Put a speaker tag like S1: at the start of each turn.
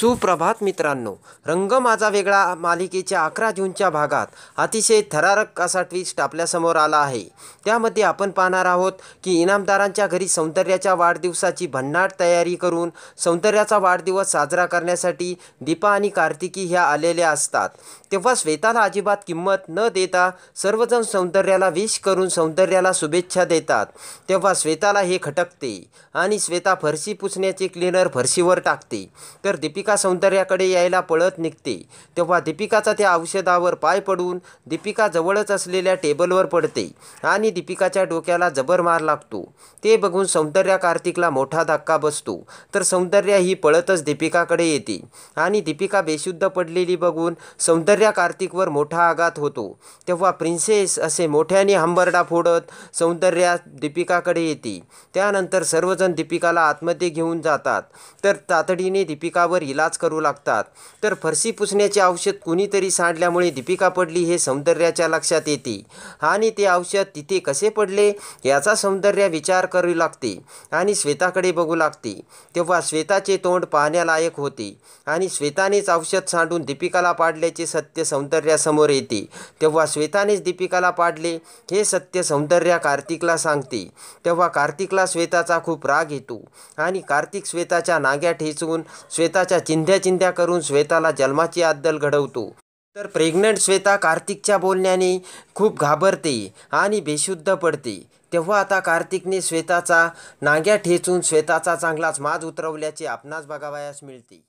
S1: सुप्रभात मित्रांनो रंग माझा वेगळा मालिकेच्या अकरा जूनच्या भागात अतिशय थरारक असा ट्विस्ट आपल्यासमोर आला आहे त्यामध्ये आपण पाहणार आहोत की इनामदारांच्या घरी सौंदर्याच्या वाढदिवसाची भन्नाट तयारी करून सौंदर्याचा वाढदिवस साजरा करण्यासाठी दीपा आणि कार्तिकी ह्या आलेल्या असतात तेव्हा श्वेताला अजिबात किंमत न देता सर्वजण सौंदर्याला विश करून सौंदर्याला शुभेच्छा देतात तेव्हा श्वेताला हे खटकते आणि श्वेता फरशी पुसण्याचे क्लिनर फरशीवर टाकते तर दीपिका दीपिका सौंदर्याकडे यायला पळत निघते तेव्हा दीपिकाचा त्या औषधावर पाय पडून दीपिका जवळच असलेल्या टेबलवर पडते आणि दीपिकाच्या डोक्याला जबर मार लागतो ते बघून सौंदर्या कार्तिकला मोठा धक्का बसतो तर सौंदर्या ही पळतच दीपिकाकडे येते आणि दीपिका बेशुद्ध पडलेली बघून सौंदर्या कार्तिकवर मोठा आघात होतो तेव्हा प्रिन्सेस असे मोठ्याने हंबरडा फोडत सौंदर्या दीपिकाकडे येते त्यानंतर सर्वजण दीपिकाला आतमध्ये घेऊन जातात तर तातडीने दीपिकावर इला इलाज करू लागतात तर फरशी पुसण्याचे औषध कुणीतरी सांडल्यामुळे दीपिका पडली हे सौंदर्याच्या लक्षात येते आणि ते औषध तिथे कसे पडले याचा सौंदर्य विचार करू लागते आणि श्वेताकडे बघू लागते तेव्हा श्वेताचे तोंड पाहण्यालायक होते आणि श्वेतानेच औषध सांडून दीपिकाला पाडल्याचे सत्य सौंदर्यासमोर येते तेव्हा श्वेतानेच दीपिकाला पाडले हे सत्य सौंदर्या कार्तिकला सांगते तेव्हा कार्तिकला श्वेताचा खूप राग येतो आणि कार्तिक श्वेताच्या नाग्या ठेचून श्वेताच्या चिंध्या चिंध्या करून श्वेताला जन्माची अद्दल घडवतो तर प्रेग्नंट श्वेता कार्तिकच्या बोलण्याने खूप घाबरते आणि बेशुद्ध पडते तेव्हा आता कार्तिकने श्वेताचा नांग्या ठेचून श्वेताचा चांगलाच माज उतरवल्याचे आपणास बघावयास मिळते